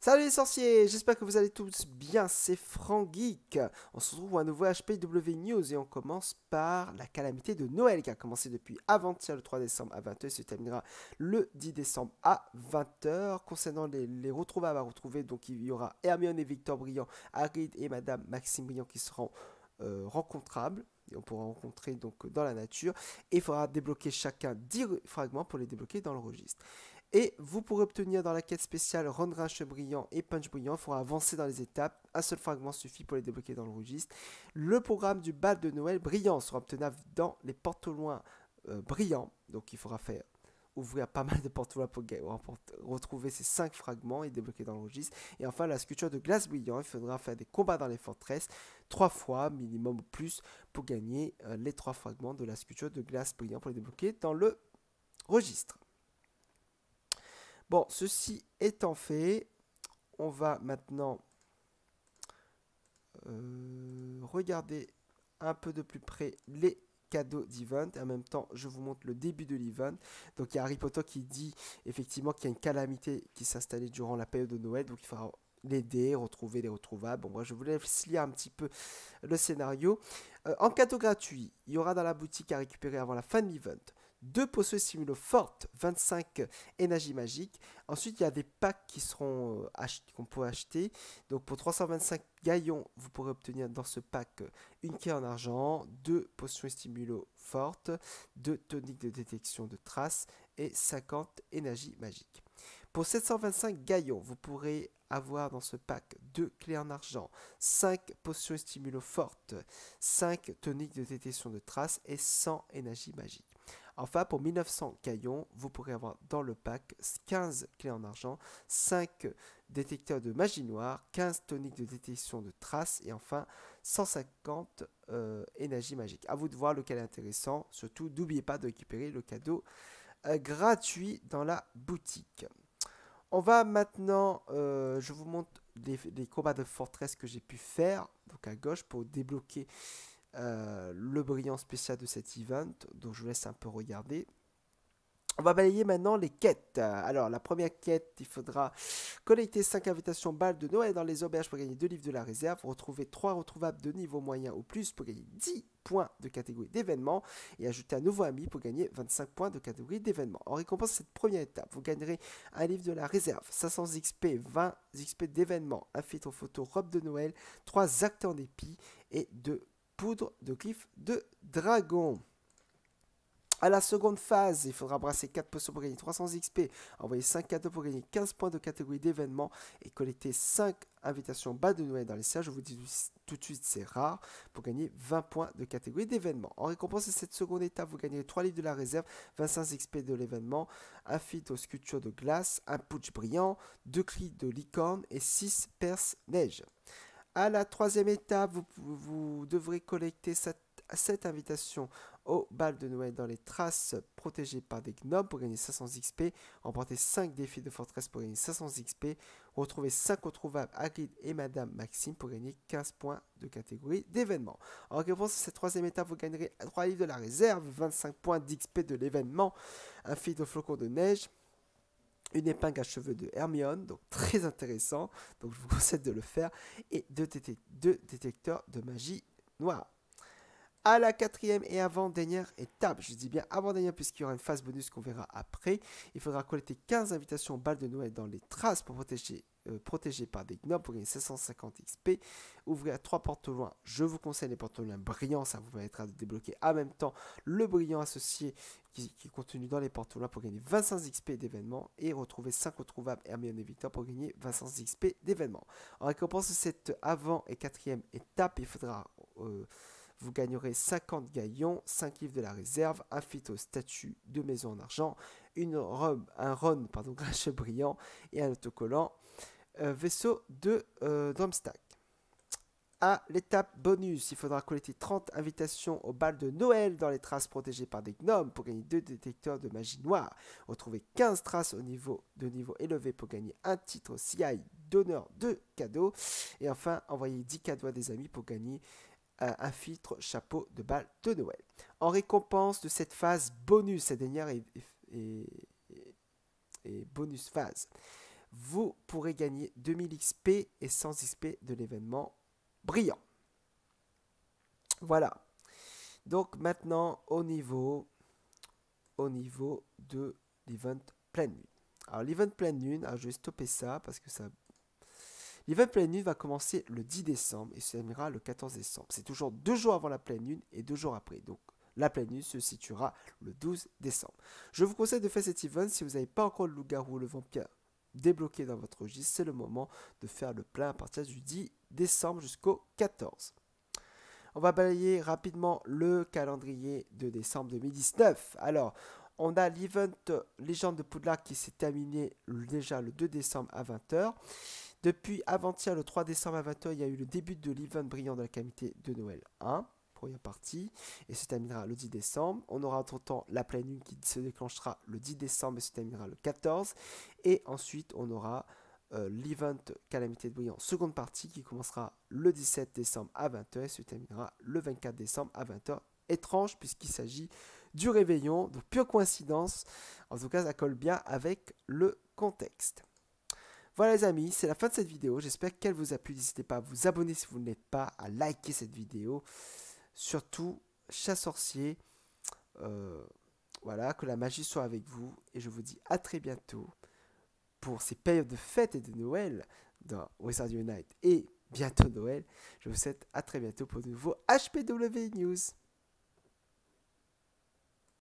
Salut les sorciers, j'espère que vous allez tous bien, c'est Franck Geek. On se retrouve pour un nouveau HPW News et on commence par la calamité de Noël qui a commencé depuis avant-hier le 3 décembre à 20h et se terminera le 10 décembre à 20h. Concernant les, retrouvables à retrouver, donc il y aura Hermione et Victor Briand, Aride et Madame Maxime Briand qui seront euh, rencontrables et on pourra rencontrer donc euh, dans la nature et il faudra débloquer chacun 10 fragments pour les débloquer dans le registre. Et vous pourrez obtenir dans la quête spéciale Rondrache brillant et Punch brillant. Il faudra avancer dans les étapes. Un seul fragment suffit pour les débloquer dans le registre. Le programme du bal de Noël brillant sera obtenable dans les portes au loin euh, brillant, Donc il faudra faire ouvrir pas mal de portes pour, retrouver ces 5 fragments et débloquer dans le registre. Et enfin, la sculpture de glace brillant, il faudra faire des combats dans les forteresses 3 fois minimum ou plus pour gagner euh, les 3 fragments de la sculpture de glace brillant pour les débloquer dans le registre. Bon, ceci étant fait, on va maintenant euh, regarder un peu de plus près les cadeaux d'event. En même temps, je vous montre le début de l'event. Donc, il y a Harry Potter qui dit effectivement qu'il y a une calamité qui s'installait durant la période de Noël. Donc, il faudra l'aider, retrouver les retrouvables. Bon, moi, je vous laisse lire un petit peu le scénario. Euh, en cadeau gratuit, il y aura dans la boutique à récupérer avant la fin de l'event deux potions stimulo fortes, 25 énergie magique. Ensuite, il y a des packs qui seront euh, qu'on peut acheter. Donc pour 325 gaillons, vous pourrez obtenir dans ce pack euh, une clé en argent, deux potions stimulo fortes, deux toniques de détection de traces et 50 énergie magique. Pour 725 gaillons, vous pourrez avoir dans ce pack 2 clés en argent, 5 potions et stimulo fortes, 5 toniques de détection de traces et 100 énergies magiques. Enfin, pour 1900 caillons, vous pourrez avoir dans le pack 15 clés en argent, 5 détecteurs de magie noire, 15 toniques de détection de traces et enfin 150 euh, énergies énergie magique. À vous de voir lequel est intéressant. Surtout, n'oubliez pas de récupérer le cadeau euh, gratuit dans la boutique. On va maintenant, euh, je vous montre les, combats de forteresse que j'ai pu faire, donc à gauche, pour débloquer euh, le brillant spécial de cet event. Donc je vous laisse un peu regarder. On va balayer maintenant les quêtes. Alors, la première quête, il faudra collecter 5 invitations balles de Noël dans les auberges pour gagner 2 livres de la réserve, retrouver 3 retrouvables de niveau moyen ou plus pour gagner 10 points de catégorie d'événements et ajouter un nouveau ami pour gagner 25 points de catégorie d'événements. En récompense cette première étape, vous gagnerez un livre de la réserve, 500 XP, 20 XP d'événements, un filtre photo robe de Noël, 3 acteurs en épi et 2 poudres de glyphes de dragon. À la seconde phase, il faudra brasser 4 potions pour gagner 300 XP, envoyer 5 cadeaux pour gagner 15 points de catégorie d'événement et collecter 5 invitations bas de Noël dans les sièges. Je vous dis tout de suite, c'est rare pour gagner 20 points de catégorie d'événement. En récompense de cette seconde étape, vous gagnez 3 livres de la réserve, 25 XP de l'événement, un fit aux sculptures de glace, un putsch brillant, 2 cris de licorne et 6 perces neige. À la troisième étape, vous, devrez collecter cette cette invitation au bal de Noël dans les traces protégées par des gnomes pour gagner 500 XP, emporter 5 défis de forteresse pour gagner 500 XP, retrouver 5 retrouvables Hagrid et Madame Maxime pour gagner 15 points de catégorie d'événement. En réponse cette troisième étape, vous gagnerez 3 livres de la réserve, 25 points d'XP de l'événement, un fil de flocon de neige, une épingle à cheveux de Hermione, donc très intéressant, donc je vous conseille de le faire, et deux, détecteurs de magie noire à la quatrième et avant-dernière étape. Je dis bien avant-dernière puisqu'il y aura une phase bonus qu'on verra après. Il faudra collecter 15 invitations balles de Noël dans les traces pour protéger par des gnomes pour gagner 750 XP. Ouvrir à 3 portes loin. Je vous conseille les portes au loin brillants. Ça vous permettra de débloquer en même temps le brillant associé qui, est contenu dans les portes loin pour gagner 25 XP d'événements et retrouver 5 retrouvables Hermione et Victor pour gagner 25 XP d'événements. En récompense de cette avant et quatrième étape, il faudra... Euh, vous gagnerez 50 gaillons, 5 livres de la réserve, un phyto statue de maison en argent, une robe, un rhône pardon, brillant et un autocollant euh, vaisseau de euh, drumstack. À l'étape bonus, il faudra collecter 30 invitations au bal de Noël dans les traces protégées par des gnomes pour gagner 2 détecteurs de magie noire. Retrouvez 15 traces au niveau, de niveau élevé pour gagner un titre CI d'honneur de cadeau. Et enfin, envoyer 10 cadeaux à des amis pour gagner un filtre chapeau de balle de Noël. En récompense de cette phase bonus, cette dernière et bonus phase, vous pourrez gagner 2000 XP et 100 XP de l'événement brillant. Voilà. Donc maintenant au niveau, au niveau de l'event pleine lune. Alors l'event pleine lune, ah, je vais stopper ça parce que ça, L'event pleine lune va commencer le 10 décembre et se terminera le 14 décembre. C'est toujours deux jours avant la pleine lune et deux jours après. Donc la pleine lune se situera le 12 décembre. Je vous conseille de faire cet event si vous n'avez pas encore le loup-garou ou le vampire débloqué dans votre registre. C'est le moment de faire le plein à partir du 10 décembre jusqu'au 14. On va balayer rapidement le calendrier de décembre 2019. Alors, on a l'event Légende de Poudlard qui s'est terminé déjà le 2 décembre à 20h. Depuis avant-hier, le 3 décembre à 20h, il y a eu le début de l'event brillant de la calamité de Noël 1 première partie, et se terminera le 10 décembre. On aura entre-temps la pleine lune qui se déclenchera le 10 décembre et se terminera le 14. Et ensuite, on aura euh, l'event Calamité de Brillant, seconde partie, qui commencera le 17 décembre à 20h et se terminera le 24 décembre à 20h. Étrange, puisqu'il s'agit du réveillon, donc pure coïncidence. En tout cas, ça colle bien avec le contexte. Voilà les amis, c'est la fin de cette vidéo. J'espère qu'elle vous a plu. N'hésitez pas à vous abonner si vous ne l'êtes pas, à liker cette vidéo. Surtout, chat sorcier. Euh, voilà, que la magie soit avec vous. Et je vous dis à très bientôt pour ces périodes de fête et de Noël dans Wizard United, et bientôt Noël. Je vous souhaite à très bientôt pour de nouveaux HPW News.